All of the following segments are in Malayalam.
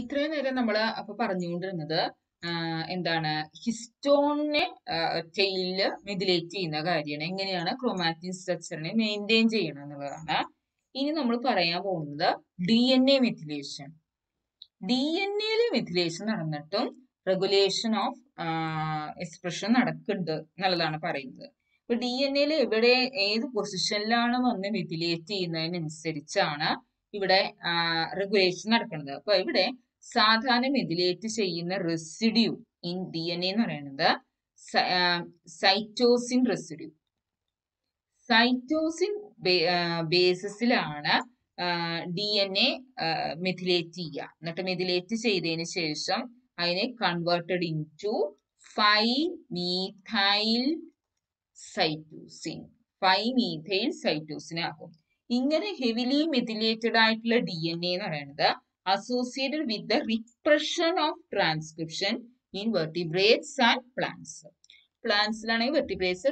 ഇത്രയും നേരം നമ്മൾ അപ്പൊ പറഞ്ഞുകൊണ്ടിരുന്നത് എന്താണ് ഹിസ്റ്റോണിനെ ടെയിലില് മെതിലേറ്റ് ചെയ്യുന്ന കാര്യമാണ് എങ്ങനെയാണ് ക്രോമാറ്റിൻ സ്ട്രക്ചറിനെ മെയിൻറ്റെയിൻ ചെയ്യണം എന്നുള്ളതാണ് ഇനി നമ്മൾ പറയാൻ പോകുന്നത് D N A methylation D N എയിലെ മെഥിലേഷൻ നടന്നിട്ടും റെഗുലേഷൻ ഓഫ് എക്സ്പ്രഷൻ നടക്കുന്നുണ്ട് എന്നുള്ളതാണ് പറയുന്നത് ഇപ്പൊ ഡി എൻ എയിൽ എവിടെ ഏത് പൊസിഷനിലാണ് വന്ന് മെഥിലേറ്റ് ചെയ്യുന്നതിനനുസരിച്ചാണ് ഇവിടെ റെഗുലേഷൻ നടക്കുന്നത് അപ്പൊ ഇവിടെ സാധാരണ മെതിലേറ്റ് ചെയ്യുന്ന റെസിഡ്യൂ ഇൻ ഡി എൻ എന്ന് പറയുന്നത് സൈറ്റോസിൻ റെസിഡ്യൂ സൈറ്റോസിൻ ബേസിസിലാണ് ഡി എൻ എ മെഥിലേറ്റ് ചെയ്യുക എന്നിട്ട് മെഥിലേറ്റ് ചെയ്തതിന് ശേഷം അതിനെ converted into five methyl cytosine five methyl cytosine ആകും ഇങ്ങനെ ഹെവിലി മെഥിലേറ്റഡ് ആയിട്ടുള്ള ഡി എൻ എ എന്ന് പറയുന്നത് associated with the repression of transcription in vertebrates and plants പ്ലാന്റ്സിലാണെങ്കിൽ വെർട്ടിബ്രേറ്റ്സ്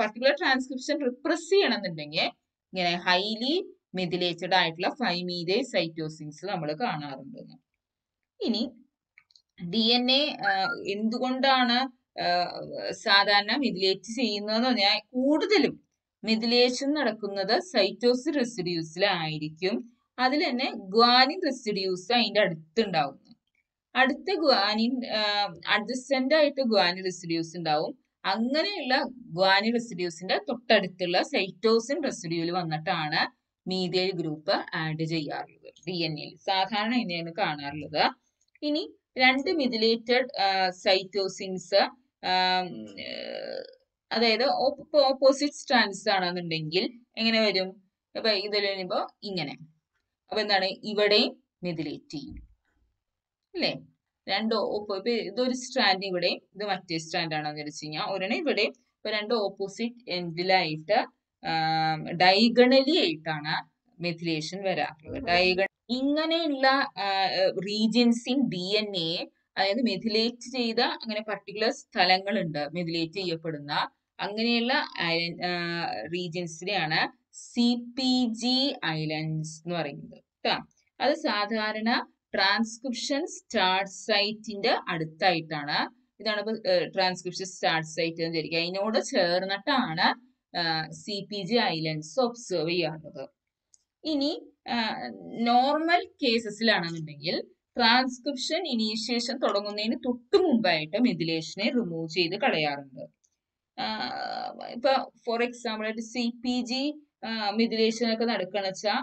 പർട്ടിക്കുലർ ട്രാൻസ്ക്രിപ്ഷൻ റിപ്രസ് ചെയ്യണമെന്നുണ്ടെങ്കിൽ ഇങ്ങനെ ഹൈലി മെതിലേറ്റഡ് ആയിട്ടുള്ള ഫൈമീതെ സൈറ്റോസിൻസ് നമ്മൾ കാണാറുണ്ട് ഇനി ഡി എൻ എ എന്തുകൊണ്ടാണ് സാധാരണ മെതിലേറ്റ് ചെയ്യുന്നതെന്ന് പറഞ്ഞാൽ കൂടുതലും മെതിലേഷൻ നടക്കുന്നത് സൈറ്റോസിൻ റെസിഡ്യൂസിലായിരിക്കും അതിൽ തന്നെ ഗ്വാനിൻ റെസിഡ്യൂസ് അതിൻ്റെ അടുത്തുണ്ടാവും അടുത്ത ഗ്വാനിൻ അഡ്ജസ്റ്റൻ്റ് ആയിട്ട് ഗ്വാനിൻ റെസിഡ്യൂസ് ഉണ്ടാവും അങ്ങനെയുള്ള ഗ്വാനിൻ റെസിഡ്യൂസിന്റെ തൊട്ടടുത്തുള്ള സൈറ്റോസിൻ റെസിഡ്യൂല് വന്നിട്ടാണ് മീതിയൽ ഗ്രൂപ്പ് ആഡ് ചെയ്യാറുള്ളത് ഡി എൻ എയിൽ സാധാരണ ഇനിയാണ് കാണാറുള്ളത് ഇനി രണ്ട് മിഥിലേറ്റഡ് സൈറ്റോസിൻസ് അതായത് ഓപ്പോസിറ്റ് സ്റ്റാൻഡ്സ് ആണെന്നുണ്ടെങ്കിൽ എങ്ങനെ വരും അപ്പൊ ഇതിൽ വരുമ്പോ ഇങ്ങനെ അപ്പൊ എന്താണ് ഇവിടെയും മെതിലേറ്റ് ചെയ്യും അല്ലേ രണ്ട് ഓപ്പോ ഇപ്പൊ ഇതൊരു സ്റ്റാൻഡ് ഇവിടെയും ഇത് മറ്റേ സ്റ്റാൻഡ് ആണെന്ന് വെച്ച് കഴിഞ്ഞാൽ ഒരെണ്ണം ഇവിടെയും ഇപ്പൊ രണ്ട് ഓപ്പോസിറ്റ് എൻഡിലായിട്ട് ഡയഗണലി ആയിട്ടാണ് മെഥിലേഷൻ വരാറുള്ളത് ഡൈഗണ ഇങ്ങനെയുള്ള റീജിയൻസിൻ ഡി എൻ എ അതായത് മെഥിലേറ്റ് ചെയ്ത അങ്ങനെ പർട്ടിക്കുലർ സ്ഥലങ്ങളുണ്ട് മെഥിലേറ്റ് ചെയ്യപ്പെടുന്ന അങ്ങനെയുള്ള ഐലൻഡ് റീജിയൻസിനെയാണ് സി പി ജി ഐലൻഡ്സ് എന്ന് പറയുന്നത് കേട്ടോ അത് സാധാരണ ട്രാൻസ്ക്രിപ്ഷൻ സ്റ്റാർട്ട് സൈറ്റിന്റെ അടുത്തായിട്ടാണ് ഇതാണ് ട്രാൻസ്ക്രിപ്ഷൻ സ്റ്റാർട്ട് സൈറ്റ് എന്ന് വിചാരിക്കുക അതിനോട് ചേർന്നിട്ടാണ് C P G islands observe ചെയ്യാറുള്ളത് ഇനി നോർമൽ കേസസിലാണെന്നുണ്ടെങ്കിൽ ട്രാൻസ്ക്രിപ്ഷൻ ഇനീഷ്യേഷൻ തുടങ്ങുന്നതിന് തൊട്ട് മുമ്പായിട്ട് മെഥിലേഷനെ റിമൂവ് ചെയ്ത് കളയാറുണ്ട് ഇപ്പൊ ഫോർ എക്സാമ്പിൾ ആയിട്ട് സി പി ജി മെഥിലേഷൻ ഒക്കെ നടക്കണ വെച്ചാൽ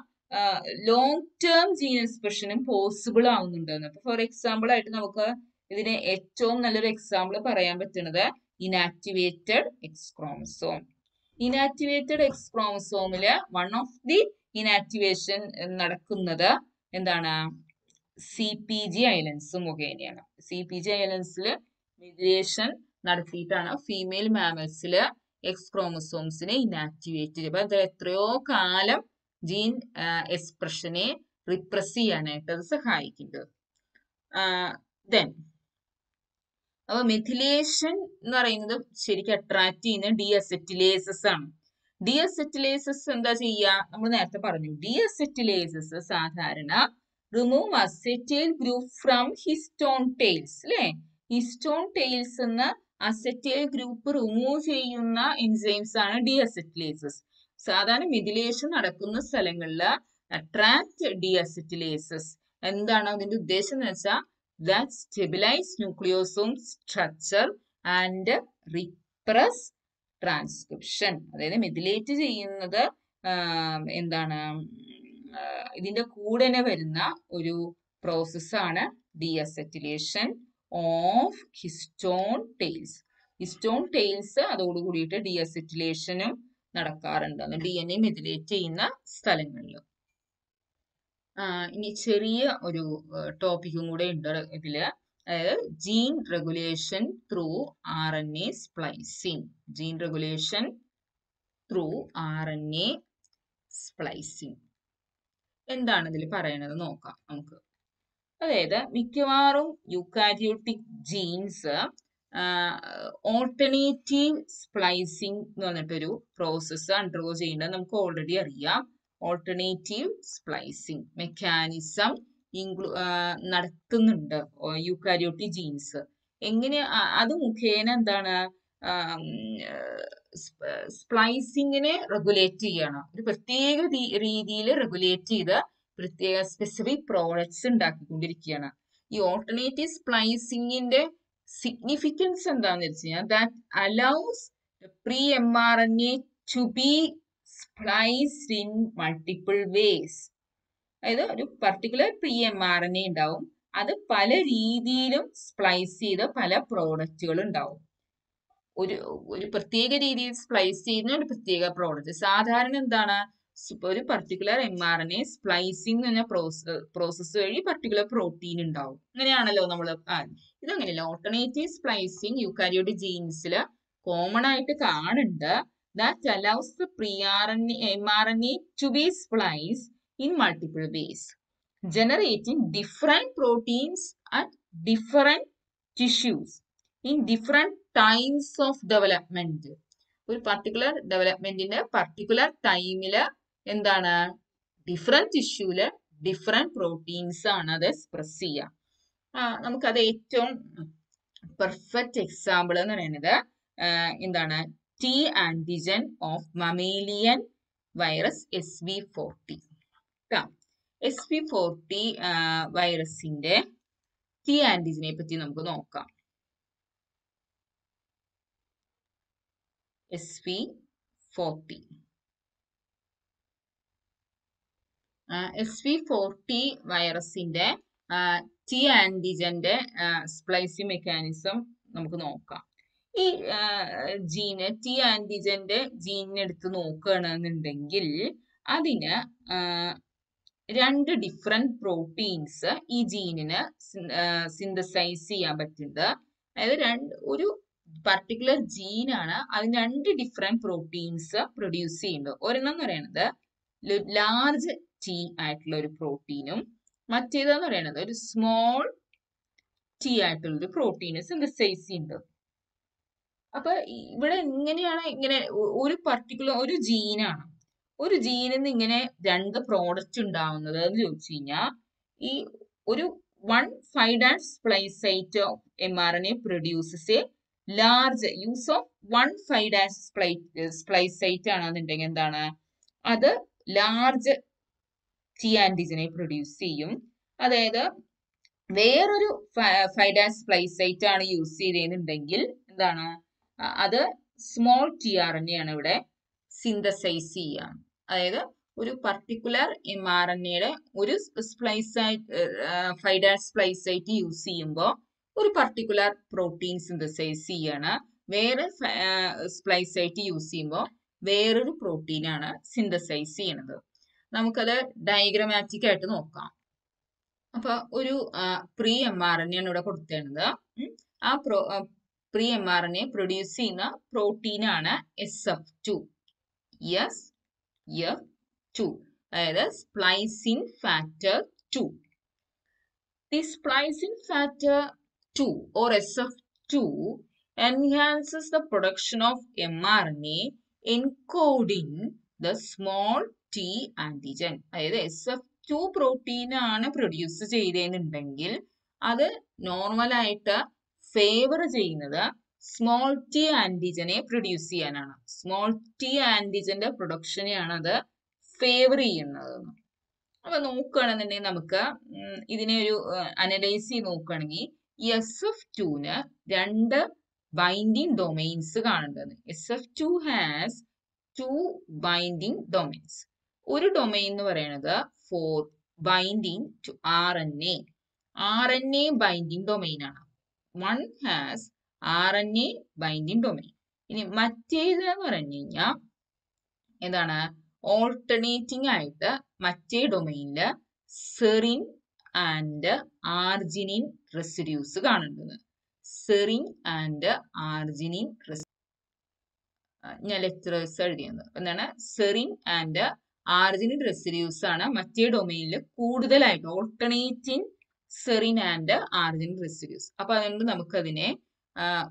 ലോങ് ടേം ജീൻ എക്സ്പ്രഷനും പോസിബിൾ ആവുന്നുണ്ടെന്ന് അപ്പൊ ഫോർ എക്സാമ്പിൾ ആയിട്ട് നമുക്ക് ഇതിന് ഏറ്റവും നല്ലൊരു എക്സാമ്പിൾ പറയാൻ പറ്റുന്നത് inactivated X inactivated X one of the inactivation നടക്കുന്നത് എന്താണ് സി പി ജി ഐലൻഡ്സ് മുഖേനയാണ് സി പി ജി ഐലൻഡ്സിൽ മിഗ്രേഷൻ നടത്തിയിട്ടാണ് ഫീമെയിൽ മാമൽസിൽ എക്സ് ക്രോമസോംസിനെ ഇനാക്ടിവേറ്റ് ചെയ്യുക അപ്പം എത്രയോ കാലം ജീൻ എക്സ്പ്രഷനെ റിപ്രസ് ചെയ്യാനായിട്ട് അത് സഹായിക്കുന്നത് ദെൻ അപ്പൊ മെഥിലേഷൻ എന്ന് പറയുന്നത് ശരിക്കും അട്രാക്ട് ചെയ്യുന്ന ഡി അസെറ്റിലേസസ് ആണ് ഡി അസെറ്റിലേസസ് എന്താ ചെയ്യുക നമ്മൾ നേരത്തെ പറഞ്ഞു ഡി അസെറ്റിലേസസ് സാധാരണ remove acetyl group from histone tails അല്ലെ ഹിസ്റ്റോൺ ടെയിൽസ് എന്ന അസെറ്റൈൽ ഗ്രൂപ്പ് റിമൂവ് ചെയ്യുന്ന എൻസൈംസ് ആണ് ഡി അസെറ്റിലേസസ് സാധാരണ മിഥിലേഷൻ നടക്കുന്ന സ്ഥലങ്ങളിൽ അട്രാക്ട് ഡി അസെറ്റിലേസസ് എന്താണ് അതിന്റെ ഉദ്ദേശം എന്ന് വെച്ചാൽ that stabilise nucleosome structure and repress transcription അതായത് മിഥിലേറ്റ് ചെയ്യുന്നത് എന്താണ് ഇതിന്റെ കൂടെ തന്നെ വരുന്ന ഒരു പ്രോസസ്സാണ് acetylation of histone tails histone tails അതോടുകൂടിയിട്ട് ഡിയസറ്റിലേഷനും നടക്കാറുണ്ട് ഡി എൻ എ മെതിലേറ്റ് ചെയ്യുന്ന സ്ഥലങ്ങളിൽ ഇനി ചെറിയ ഒരു ടോപ്പിക്കും കൂടെ ഉണ്ട് ഇതില് അതായത് gene regulation through R N A splicing gene regulation through R N A splicing എന്താണ് ഇതിൽ പറയണത് നോക്കാം നമുക്ക് അതായത് മിക്കവാറും യുക്കാരിയോട്ടിക് ജീൻസ് ഓൾട്ടർനേറ്റീവ് സ്പ്ലൈസിംഗ് എന്ന് പറഞ്ഞിട്ടൊരു പ്രോസസ്സ് അണ്ടർഗോ ചെയ്യേണ്ടത് നമുക്ക് ഓൾറെഡി അറിയാം ഓൾട്ടർനേറ്റീവ് സ്പ്ലൈസിങ് മെക്കാനിസം ഇൻക്ലൂ നടത്തുന്നുണ്ട് യുക്കാരിയോട്ടിക് ജീൻസ് എങ്ങനെ അത് മുഖേന എന്താണ് സ്പ്ലൈസിങ്ങിനെ റെഗുലേറ്റ് ചെയ്യണം ഒരു പ്രത്യേക രീതിയിൽ റെഗുലേറ്റ് ചെയ്ത് പ്രത്യേക സ്പെസിഫിക് പ്രോഡക്ട്സ് ഉണ്ടാക്കിക്കൊണ്ടിരിക്കുകയാണ് ഈ ഓൾട്ടർനേറ്റീവ് സ്പ്ലൈസിങ്ങിന്റെ സിഗ്നിഫിക്കൻസ് എന്താണെന്ന് വെച്ച് കഴിഞ്ഞാൽ that allows pre M R N A to be spliced in multiple ways അതായത് ഒരു particular pre M R N A ഉണ്ടാവും അത് പല രീതിയിലും സ്പ്ലൈസ് ചെയ്ത് പല പ്രോഡക്റ്റുകൾ ഉണ്ടാവും ഒരു ഒരു പ്രത്യേക രീതിയിൽ സ്പ്ലൈസ് ചെയ്യുന്ന ഒരു പ്രത്യേക പ്രോഡക്റ്റ് സാധാരണ എന്താണ് ഒരു particular M R N A splicing എന്ന് പറഞ്ഞ പ്രോസസ് പ്രോസസ്സ് വഴി പർട്ടിക്കുലർ പ്രോട്ടീൻ ഉണ്ടാവും അങ്ങനെയാണല്ലോ നമ്മൾ ഇതങ്ങനെയല്ല ഓൾട്ടർനേറ്റീവ് സ്പ്ലൈസിംഗ് യുക്കാരിയോട്ട് ജീൻസിൽ കോമൺ ആയിട്ട് കാണുന്നുണ്ട് that allows the pre R N M R N A to be splice in multiple ways generating different proteins at different tissues in different times of development ഒരു പർട്ടിക്കുലർ ഡെവലപ്മെന്റിന്റെ പർട്ടിക്കുലർ ടൈമില് എന്താണ് ഡിഫറെന്റ് ടിഷ്യൂല് ഡിഫറെന്റ് പ്രോട്ടീൻസ് ആണ് അത് എക്സ്പ്രസ് ചെയ്യുക നമുക്കത് ഏറ്റവും പെർഫെക്റ്റ് എക്സാമ്പിൾ എന്ന് പറയുന്നത് എന്താണ് T antigen of mammalian virus S V forty S V forty വൈറസിന്റെ ടി ആന്റിജനെ പറ്റി നമുക്ക് നോക്കാം SV40. എസ് വി ഫോർട്ടി വൈറസിന്റെ ടി ആന്റിജന്റെ സ്പ്ലൈസി മെക്കാനിസം നമുക്ക് നോക്കാം ഈ ജീന് ടി ആന്റിജന്റെ ജീനെടുത്ത് നോക്കുകയാണെന്നുണ്ടെങ്കിൽ അതിന് രണ്ട് ഡിഫറെന്റ് പ്രോട്ടീൻസ് ഈ ജീനിന് സിന്തസൈസ് ചെയ്യാൻ പറ്റുന്നത് അതായത് രണ്ട് ഒരു പർട്ടിക്കുലർ ജീനാണ് ആണ് അത് രണ്ട് ഡിഫറെന്റ് പ്രോട്ടീൻസ് പ്രൊഡ്യൂസ് ചെയ്യുന്നത് ഒരെണ്ണം എന്ന് പറയുന്നത് ലാർജ് ടി ആയിട്ടുള്ള ഒരു പ്രോട്ടീനും മറ്റേതെന്ന് പറയുന്നത് ഒരു സ്മോൾ ടി ആയിട്ടുള്ള ഒരു പ്രോട്ടീന് സിന്തസൈസ് ചെയ്യുന്നുണ്ട് അപ്പൊ ഇവിടെ എങ്ങനെയാണ് ഇങ്ങനെ ഒരു പർട്ടിക്കുലർ ഒരു ജീനാണ് ഒരു ജീനിൽ നിന്ന് ഇങ്ങനെ രണ്ട് പ്രോഡക്റ്റ് ഉണ്ടാവുന്നത് എന്ന് ചോദിച്ചു കഴിഞ്ഞാൽ ഈ ഒരു one five M R N A produces a large use of one five dash splice site site ആണെന്നുണ്ടെങ്കിൽ എന്താണ് അത് ലാർജ് ടി ആന്റിജനെ പ്രൊഡ്യൂസ് ചെയ്യും അതായത് വേറൊരു ഫൈവ് ഡാഷ് സ്പ്ലൈസ് സൈറ്റ് ആണ് യൂസ് ചെയ്തതെന്നുണ്ടെങ്കിൽ എന്താണ് അത് small T R N A ആണ് ഇവിടെ സിന്തസൈസ് ചെയ്യുക അതായത് ഒരു പർട്ടിക്കുലർ എം ആർ എൻ എയുടെ ഒരു splice site five dash site use ചെയ്യുമ്പോൾ ഒരു പർട്ടിക്കുലർ പ്രോട്ടീൻ സിന്തസൈസ് ചെയ്യാണ് വേറെ സ്പ്ലൈസ് ആയിട്ട് യൂസ് ചെയ്യുമ്പോൾ വേറൊരു പ്രോട്ടീനാണ് സിന്തസൈസ് ചെയ്യണത് നമുക്കത് ഡയഗ്രമാറ്റിക് ആയിട്ട് നോക്കാം അപ്പൊ ഒരു പ്രീ എം ആർ എൻ ആണ് ഇവിടെ കൊടുത്തേണ്ടത് ആ pro pre M R N A produce ചെയ്യുന്ന പ്രോട്ടീനാണ് S F two S F two അതായത് splicing factor two the splicing factor 2 or SF2 enhances the production of mRNA encoding the small T antigen അതായത് എസ് എഫ് ടു പ്രോട്ടീനാണ് പ്രൊഡ്യൂസ് ചെയ്തതെന്നുണ്ടെങ്കിൽ അത് നോർമലായിട്ട് ഫേവർ ചെയ്യുന്നത് സ്മോൾ ടി ആൻറ്റിജനെ പ്രൊഡ്യൂസ് ചെയ്യാനാണ് സ്മോൾ ടി ആൻറ്റിജന്റെ പ്രൊഡക്ഷനെയാണ് അത് ഫേവർ ചെയ്യുന്നത് അപ്പൊ നോക്കുകയാണെന്നുണ്ടെങ്കിൽ നമുക്ക് ഇതിനെ ഒരു അനലൈസ് ചെയ്ത് നോക്കുകയാണെങ്കിൽ എസ് എഫ് ടുന് രണ്ട് ബൈൻഡിങ് ഡൊമെയിൻസ് കാണേണ്ടത് S F two has two binding domains ഒരു ഡൊമെയിൻ എന്ന് പറയുന്നത് for binding to R N A R N A binding domain ആണ് one has R N A binding domain ഇനി മറ്റേത് എന്ന് പറഞ്ഞു കഴിഞ്ഞാൽ എന്താണ് ഓൾട്ടർനേറ്റിംഗ് ആയിട്ട് മറ്റേ ഡൊമെയിനിൽ സെറിൻ ആൻഡ് ആർജിനിൻ റെസിഡ്യൂസ് കാണുന്നത് സെറിൻ ആൻഡ് ആർജിനിൻ ഞാൻ ലെക്ചറേഴ്സ് എഴുതിയത് എന്താണ് സെറിൻ ആൻഡ് ആർജിനിൻ റെസിഡ്യൂസ് ആണ് മറ്റേ ഡൊമെയിനിൽ കൂടുതലായിട്ട് alternating serine and arginine residues അപ്പൊ അതുകൊണ്ട് നമുക്കതിനെ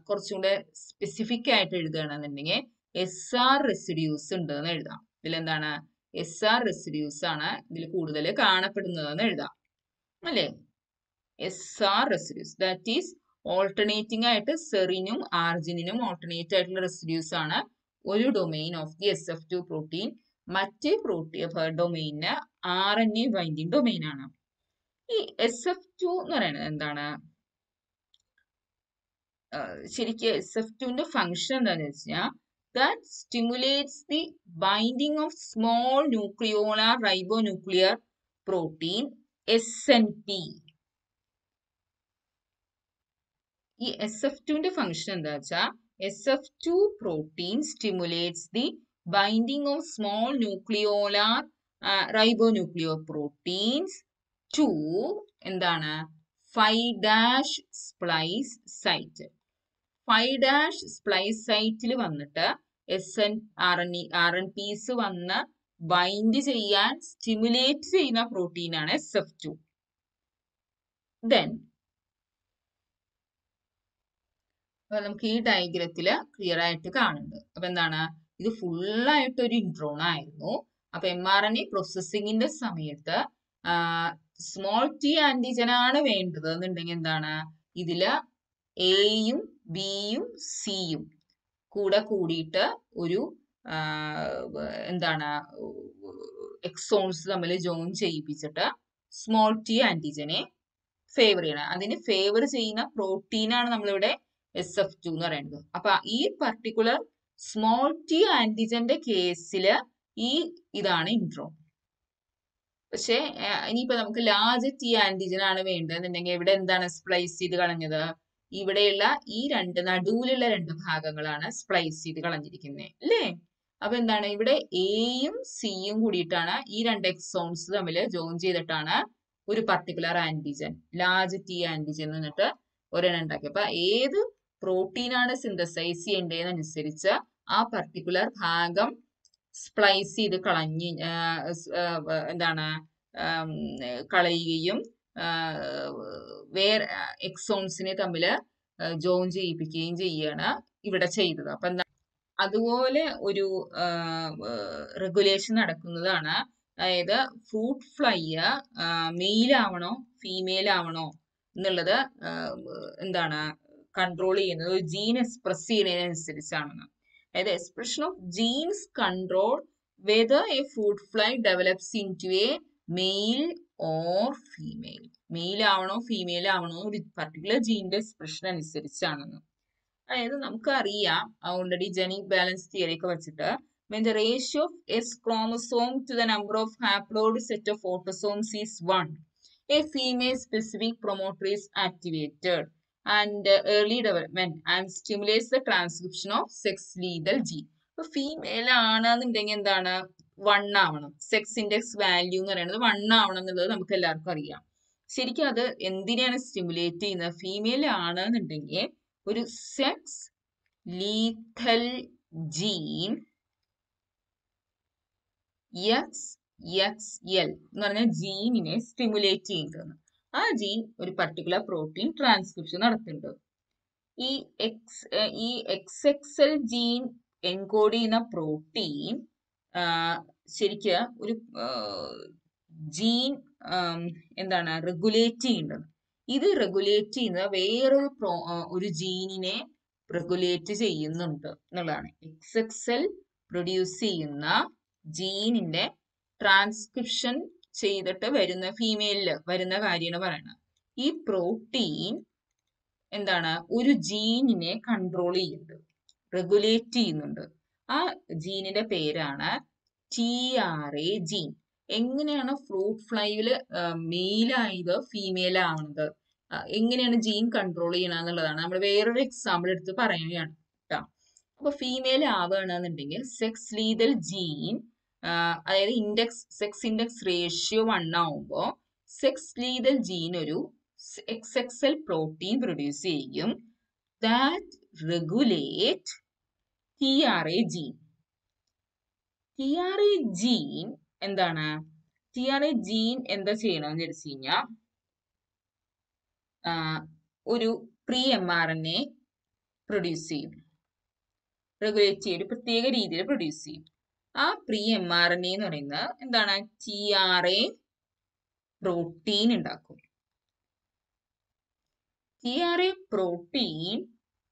കുറച്ചും കൂടെ സ്പെസിഫിക് ആയിട്ട് എഴുതുകയാണെന്നുണ്ടെങ്കിൽ എസ് ആർ റെസിഡ്യൂസ് ഉണ്ടെന്ന് എഴുതാം ഇതിലെന്താണ് എസ് ആർ റെസിഡ്യൂസ് ആണ് ഇതിൽ കൂടുതൽ കാണപ്പെടുന്നതെന്ന് എഴുതാം അല്ലേ S R residues that is alternating ആയിട്ട് സെറിനും ആർജിനും ഓൾട്ടർനേറ്റ് ആയിട്ടുള്ള റെസിഡ്യൂസ് ആണ് ഒരു domain of the S F two protein മറ്റേ പ്രോട്ടീൻ ഡൊമെയിന് R N A binding domain ആണ് ഈ എസ് എഫ് ടു എന്ന് പറയുന്നത് എന്താണ് ശരിക്കും എസ് എഫ് ടുവിന്റെ ഫംഗ്ഷൻ എന്താണെന്ന് വെച്ചാൽ that stimulates the binding of small nucleolar ribo nuclear protein S N P ഈ എസ് എഫ് ടുവിന്റെ ഫംഗ്ഷൻ എന്താ വെച്ചാൽ S F two protein stimulates the binding of small nucleolar ribo nucleo proteins to എന്താണ് five dash splice site five dash splice സൈറ്റിൽ വന്നിട്ട് S N R N R N P's വന്ന് ബൈൻഡ് ചെയ്യാൻ സ്റ്റിമുലേറ്റ് ചെയ്യുന്ന ആണ് എസ് എഫ് ടു ദെൻ നമുക്ക് ഈ ഡയഗ്രത്തില് ക്ലിയർ ആയിട്ട് കാണുന്നത് അപ്പൊ എന്താണ് ഇത് ഫുള്ളായിട്ട് ഒരു ഇൻട്രോൺ ആയിരുന്നു അപ്പൊ എം ആർ എൻ എ പ്രോസസ്സിങ്ങിന്റെ സമയത്ത് സ്മോൾ ടി ആണ് വേണ്ടത് എന്നുണ്ടെങ്കിൽ എന്താണ് ഇതില് എയും ബിയും സിയും കൂടെ കൂടിയിട്ട് ഒരു എന്താണ് എക്സോൺസ് തമ്മിൽ ജോയിൻ ചെയ്യിപ്പിച്ചിട്ട് സ്മോൾ ടി ആന്റിജനെ ഫേവർ ചെയ്യണം അതിന് ഫേവർ ചെയ്യുന്ന പ്രോട്ടീനാണ് നമ്മളിവിടെ എസ് എഫ് ടു എന്ന് പറയുന്നത് അപ്പൊ ഈ പർട്ടിക്കുലർ സ്മോൾ ടി ആന്റിജന്റെ കേസിൽ ഈ ഇതാണ് ഇൻട്രോ പക്ഷെ ഇനിയിപ്പോ നമുക്ക് ലാർജ് ടി ആന്റിജൻ ആണ് വേണ്ടതെന്നുണ്ടെങ്കിൽ ഇവിടെ എന്താണ് സ്പ്ലൈസ് ചെയ്ത് കളഞ്ഞത് ഇവിടെയുള്ള ഈ രണ്ട് നടുവിലുള്ള രണ്ട് ഭാഗങ്ങളാണ് സ്പ്ലൈസ് ചെയ്ത് കളഞ്ഞിരിക്കുന്നത് അല്ലേ അപ്പൊ എന്താണ് ഇവിടെ എയും സിയും കൂടിയിട്ടാണ് ഈ രണ്ട് എക്സോൺസ് തമ്മിൽ ജോയിൻ ചെയ്തിട്ടാണ് ഒരു particular antigen large T antigen എന്നിട്ട് ഒരെണ്ണം ഉണ്ടാക്കി അപ്പൊ ഏത് പ്രോട്ടീനാണ് സിന്തസൈസ് ചെയ്യേണ്ടതെന്നനുസരിച്ച് ആ പർട്ടിക്കുലർ ഭാഗം സ്പ്ലൈസ് ചെയ്ത് കളഞ്ഞ് എന്താണ് കളയുകയും വേറെ എക്സോൺസിനെ തമ്മിൽ ജോയിൻ ചെയ്യിപ്പിക്കുകയും ചെയ്യാണ് ഇവിടെ ചെയ്തത് അപ്പൊ എന്താ അതുപോലെ ഒരു റെഗുലേഷൻ നടക്കുന്നതാണ് അതായത് ഫ്രൂട്ട് ഫ്ലൈ മെയിലാവണോ ആവണോ ഫീമെയിൽ ആവണോ എന്നുള്ളത് എന്താണ് കൺട്രോൾ ചെയ്യുന്നത് ഒരു ജീൻ എക്സ്പ്രസ് ചെയ്യുന്നതിനനുസരിച്ചാണെന്ന് അതായത് expression of genes control whether a fruit fly develops into a male or female male ആവണോ ഫീമെയിൽ ആവണോ ഒരു പർട്ടിക്കുലർ ജീനിന്റെ എക്സ്പ്രഷൻ അനുസരിച്ചാണെന്ന് അതായത് നമുക്ക് അറിയാം ഓൾറെഡി ജനിക് ബാലൻസ് തിയറി ഒക്കെ വെച്ചിട്ട് mean ratio of S chromosome to the number of haploid set of autosomes is one a female specific promoter is activated and early development and stimulates the transcription of sex lethal G ഇപ്പൊ ഫീമെയിൽ ആണെന്നുണ്ടെങ്കിൽ എന്താണ് വൺ ആവണം സെക്സ് ഇൻഡെക്സ് വാല്യൂ എന്ന് പറയുന്നത് വൺ ആവണം എന്നുള്ളത് നമുക്ക് എല്ലാവർക്കും അറിയാം ശരിക്കും അത് എന്തിനെയാണ് സ്റ്റിമുലേറ്റ് ചെയ്യുന്നത് ഫീമെയിൽ ആണെന്നുണ്ടെങ്കിൽ ഒരു sex lethal gene X X L എന്ന് പറഞ്ഞ ജീനിനെ സ്റ്റിമുലേറ്റ് ചെയ്യുന്നതാണ് ആ ജീൻ ഒരു പർട്ടിക്കുലർ പ്രോട്ടീൻ ട്രാൻസ്ക്രിപ്ഷൻ നടത്തുന്നുണ്ട് ഈ എക്സ് ഈ X X L gene encode ചെയ്യുന്ന പ്രോട്ടീൻ ശരിക്ക് ഒരു ജീൻ എന്താണ് റെഗുലേറ്റ് ചെയ്യേണ്ടത് ഇത് റെഗുലേറ്റ് ചെയ്യുന്ന വേറൊരു പ്രോ ഒരു ജീനിനെ റെഗുലേറ്റ് ചെയ്യുന്നുണ്ട് എന്നുള്ളതാണ് എക്സ് എക്സ് എൽ പ്രൊഡ്യൂസ് ചെയ്യുന്ന ജീനിന്റെ ട്രാൻസ്ക്രിപ്ഷൻ ചെയ്തിട്ട് വരുന്ന ഫീമെയിലില് വരുന്ന കാര്യമാണ് പറയുന്നത് ഈ പ്രോട്ടീൻ എന്താണ് ഒരു ജീനിനെ കൺട്രോൾ ചെയ്യുന്നുണ്ട് റെഗുലേറ്റ് ചെയ്യുന്നുണ്ട് ആ ജീനിന്റെ പേരാണ് ടി ആർ എ ജീൻ എങ്ങനെയാണ് ഫ്രൂട്ട് ഫ്ലൈയില് മെയിലായത് ഫീമെയിൽ ആവുന്നത് എങ്ങനെയാണ് ജീൻ കൺട്രോൾ ചെയ്യണ എന്നുള്ളതാണ് നമ്മൾ വേറൊരു എക്സാമ്പിൾ എടുത്ത് പറയുകയാണ് കേട്ടോ അപ്പൊ ഫീമെയിൽ ആവുകയാണെന്നുണ്ടെങ്കിൽ സെക്സ് ലീതൽ ജീൻ അതായത് index sex index ratio one ആവുമ്പോൾ സെക്സ് ലീതൽ ജീൻ ഒരു X X L protein produce ചെയ്യും that regulate T R A gene T R A gene എന്താണ് ടിആർഎ ജീൻ എന്താ ചെയ്യണമെന്ന് വെച്ച് കഴിഞ്ഞാൽ ഒരു pre M R N A produce ചെയ്യും റെഗുലേറ്റ് ചെയ്യും ഒരു പ്രത്യേക രീതിയിൽ പ്രൊഡ്യൂസ് ചെയ്യും ആ pre M R N A എന്ന് പറയുന്നത് എന്താണ് ടി ആർ എ പ്രോട്ടീൻ ഉണ്ടാക്കും T R A protein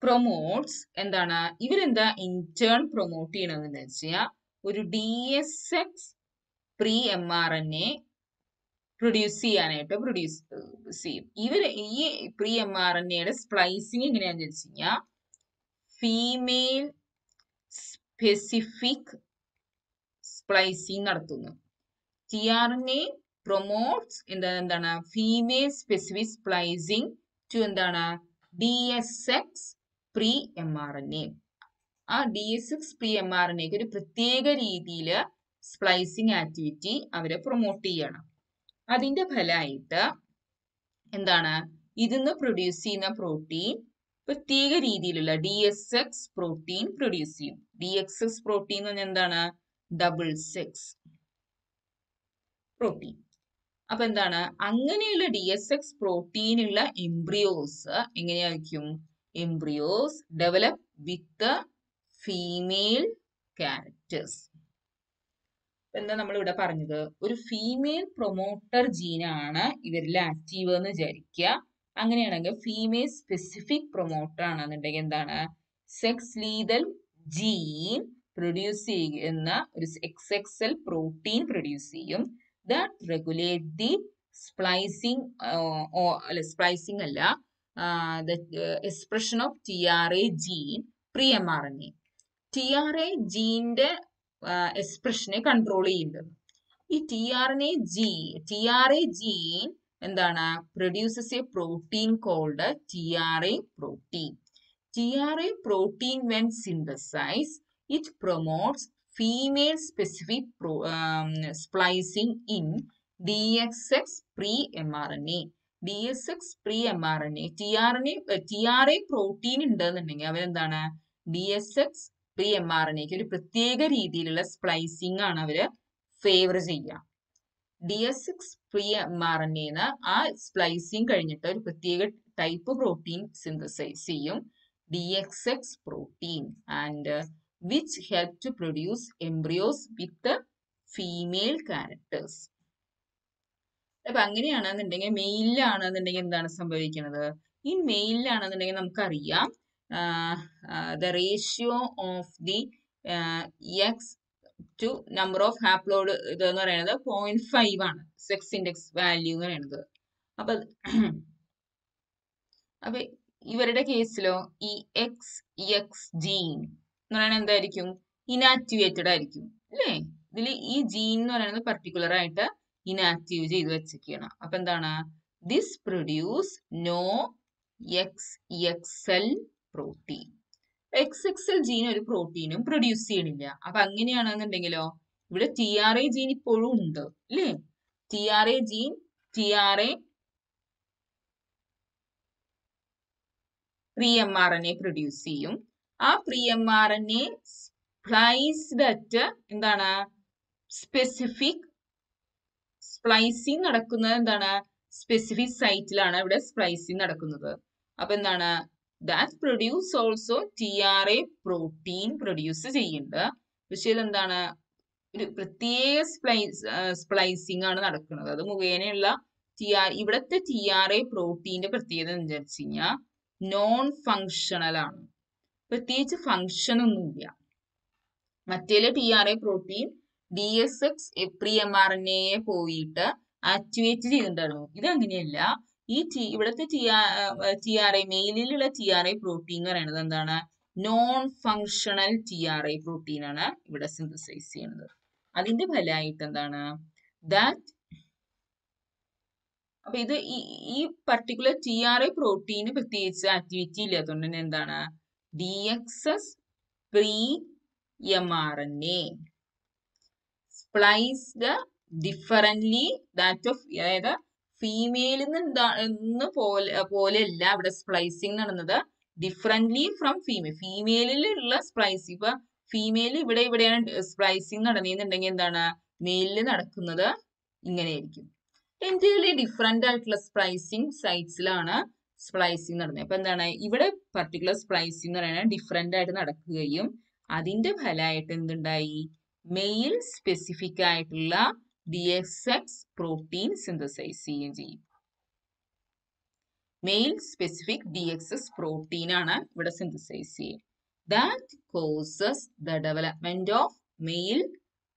promotes എന്താണ് ഇവരെന്താ ഇൻറ്റേൺ പ്രൊമോട്ട് ചെയ്യണമെന്ന് വെച്ചാൽ ഒരു D S X pre M R N A produce ചെയ്യാനായിട്ട് പ്രൊഡ്യൂസ് ചെയ്യും ഇവർ ഈ പ്രീ എം ആർ എൻ എയുടെ സ്പ്ലൈസിങ് എങ്ങനെയാന്ന് വെച്ച് കഴിഞ്ഞാൽ ഫീമെയിൽ സ്പെസിഫിക് സ്പ്ലൈസിങ് നടത്തുന്നു T R N A promotes എന്താ എന്താണ് ഫീമെയിൽ സ്പെസിഫിക് സ്പ്ലൈസിങ് ടു എന്താണ് D S X pre M R N A ആ D S X pre M R N എക്ക് ഒരു പ്രത്യേക രീതിയിൽ സ്പ്ലൈസിങ് ആക്ടിവിറ്റി അവരെ പ്രൊമോട്ട് ചെയ്യണം അതിന്റെ ഫലമായിട്ട് എന്താണ് ഇതിന്ന് പ്രൊഡ്യൂസ് ചെയ്യുന്ന പ്രോട്ടീൻ പ്രത്യേക രീതിയിലുള്ള D S X protein produce ചെയ്യും ഡി എക്സ് എക്സ് പ്രോട്ടീൻ എന്ന് പറഞ്ഞാൽ എന്താണ് ഡബിൾ സെക്സ് പ്രോട്ടീൻ അപ്പൊ എന്താണ് അങ്ങനെയുള്ള ഡി എസ് എക്സ് പ്രോട്ടീനുള്ള എംബ്രിയോസ് എങ്ങനെയായിരിക്കും embryos develop with female characters എന്താ നമ്മൾ ഇവിടെ പറഞ്ഞത് ഒരു ഫീമെയിൽ പ്രൊമോട്ടർ ജീനാണ് ഇവരിൽ ആക്റ്റീവ് എന്ന് വിചാരിക്കുക അങ്ങനെയാണെങ്കിൽ ഫീമെയിൽ സ്പെസിഫിക് പ്രൊമോട്ടർ ആണെന്നുണ്ടെങ്കിൽ എന്താണ് സെക്സ് ലീതൽ ജീൻ പ്രൊഡ്യൂസ് ചെയ്യുന്ന ഒരു X X L protein produce ചെയ്യും ദാറ്റ് റെഗുലേറ്റ് ദി സ്പ്ലൈസിങ് അല്ല സ്പ്ലൈസിങ് അല്ല the expression of T R A gene പ്രിയമാറിനെ ടി ആർ എ ജീൻ്റെ എക്സ്പ്രഷനെ കൺട്രോൾ ചെയ്യുന്നത് ഈ T R N A T R A gene എന്താണ് produces a protein called T R A protein T R A protein when synthesize it promotes female specific splicing in D X X pre M R N A D S X pre M R N A T R N A T R A protein ഉണ്ടെന്നുണ്ടെങ്കിൽ അവരെന്താണ് D S X pre M R എനിക്ക് ഒരു പ്രത്യേക രീതിയിലുള്ള സ്പ്ലൈസിംഗ് ആണ് അവര് ഫേവർ ചെയ്യുക D S six pre M R N എന്ന് ആ സ്പ്ലൈസിങ് കഴിഞ്ഞിട്ട് ഒരു പ്രത്യേക ടൈപ്പ് പ്രോട്ടീൻ സിന്തസൈസ് ചെയ്യും D X X protein and which help to produce embryos with female characters അപ്പൊ അങ്ങനെയാണെന്നുണ്ടെങ്കിൽ മെയിലിലാണെന്നുണ്ടെങ്കിൽ എന്താണ് സംഭവിക്കുന്നത് ഈ മെയിലിലാണെന്നുണ്ടെങ്കിൽ നമുക്കറിയാം Uh, uh, the ratio of the uh, x two number of haploid ഇതെന്ന് പറയുന്നത് പോയിന്റ് ഫൈവ് ആണ് സെക്സ് ഇൻഡെക്സ് വാല്യൂ എന്ന് പറയുന്നത് അപ്പൊ അപ്പൊ ഇവരുടെ കേസിലോ ഈ എക്സ് എക്സ് ജീൻ എന്ന് പറയുന്നത് എന്തായിരിക്കും ഇനാക്ടിവേറ്റഡ് ആയിരിക്കും അല്ലേ ഇതിൽ ഈ ജീൻ എന്ന് പറയുന്നത് പർട്ടിക്കുലർ ആയിട്ട് ഇനാക്റ്റീവ് ചെയ്ത് വെച്ചൊക്കെയാണ് അപ്പൊ എന്താണ് this produce no X X L protein X X L gene ഒരു പ്രോട്ടീനും പ്രൊഡ്യൂസ് ചെയ്യണില്ല അപ്പൊ അങ്ങനെയാണെന്നുണ്ടെങ്കിലോ ഇവിടെ ടി ആർ എ ജീൻ ഇപ്പോഴും ഉണ്ട് അല്ലേ T R A gene T R A pre M R N A produce ചെയ്യും ആ pre M R N A spliced at എന്താണ് സ്പെസിഫിക് സ്പ്ലൈസിങ് നടക്കുന്നത് എന്താണ് സ്പെസിഫിക് സൈറ്റിലാണ് ഇവിടെ സ്പ്ലൈസിങ് നടക്കുന്നത് അപ്പൊ എന്താണ് that produce also T R A protein produce ചെയ്യുന്നുണ്ട് പക്ഷേ ഇതെന്താണ് ഒരു പ്രത്യേക സ്പ്ലൈസ് സ്പ്ലൈസിങ് ആണ് നടക്കുന്നത് അത് മുഖേനയുള്ള ടി ആർ ഇവിടുത്തെ ടി ആർ എ പ്രോട്ടീൻ്റെ പ്രത്യേകത എന്ന് വെച്ച് കഴിഞ്ഞാൽ നോൺ ഫങ്ഷണൽ ആണ് പ്രത്യേകിച്ച് ഫങ്ഷൻ ഒന്നുമില്ല മറ്റേ T R A protein D S X pre M R N എയെ പോയിട്ട് ആക്ടിവേറ്റ് ഇത് അങ്ങനെയല്ല ഈ ടി ഇവിടുത്തെ T R T R I മെയിലിലുള്ള ടി ആർ ഐ പ്രോട്ടീൻ എന്ന് പറയുന്നത് എന്താണ് non functional T R I protein ആണ് ഇവിടെ സിന്തസൈസ് ചെയ്യുന്നത് അതിന്റെ ഫലമായിട്ട് എന്താണ് ദാറ്റ് അപ്പൊ ഇത് ഈ പർട്ടിക്കുലർ ടി ആർ ഐ പ്രോട്ടീന് പ്രത്യേകിച്ച് ആക്ടിവിറ്റി ഇല്ലാത്തതുകൊണ്ട് തന്നെ എന്താണ് D X S pre M R N A spliced differently that of അതായത് ഫീമെയിൽ നിന്ന് പോലെ പോലെയല്ല ഇവിടെ സ്പ്ലൈസിങ് നടന്നത് ഡിഫറെന്റ്ലി ഫ്രം ഫീമെയിൽ ഫീമെയിലുള്ള സ്പ്ലൈസ് ഇപ്പൊ ഫീമെയിൽ ഇവിടെ ഇവിടെയാണ് സ്പ്ലൈസിങ് നടന്നിരുന്നുണ്ടെങ്കിൽ എന്താണ് മെയിലില് നടക്കുന്നത് ഇങ്ങനെയായിരിക്കും ഇന്ത്യയിലെ ഡിഫറെന്റ് ആയിട്ടുള്ള സ്പ്ലൈസിങ് സൈറ്റ്സിലാണ് സ്പ്ലൈസിങ് നടന്നത് അപ്പൊ എന്താണ് ഇവിടെ പർട്ടിക്കുലർ സ്പ്ലൈസിങ് എന്ന് പറയുന്നത് ഡിഫറെന്റ് ആയിട്ട് നടക്കുകയും അതിന്റെ ഫലമായിട്ട് എന്തുണ്ടായി മെയിൽ സ്പെസിഫിക് ആയിട്ടുള്ള D S X protein synthesize ചെയ്യുകയും ചെയ്യും male specific D X S protein ആണ് ഇവിടെ സിന്തസൈസ് ചെയ്യുക that causes the development of male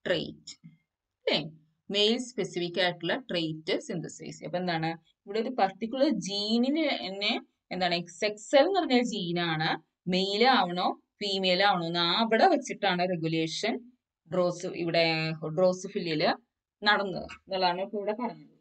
trait അല്ലേ മെയിൽ സ്പെസിഫിക് ആയിട്ടുള്ള ട്രേറ്റ് സിന്തസൈസ് അപ്പൊ എന്താണ് ഇവിടെ ഒരു പർട്ടിക്കുലർ ജീനിന് തന്നെ എന്താണ് എക്സ് എക്സ് എൽ എന്ന് പറഞ്ഞ ജീനാണ് മെയിൽ ആവണോ ഫീമെയിൽ ആവണോ എന്ന് അവിടെ വെച്ചിട്ടാണ് റെഗുലേഷൻ ഡ്രോസ് ഇവിടെ ഡ്രോസഫിലിയില് നടന്നത് എന്നുള്ളതാണ് ഇപ്പൊ ഇവിടെ പറഞ്ഞത്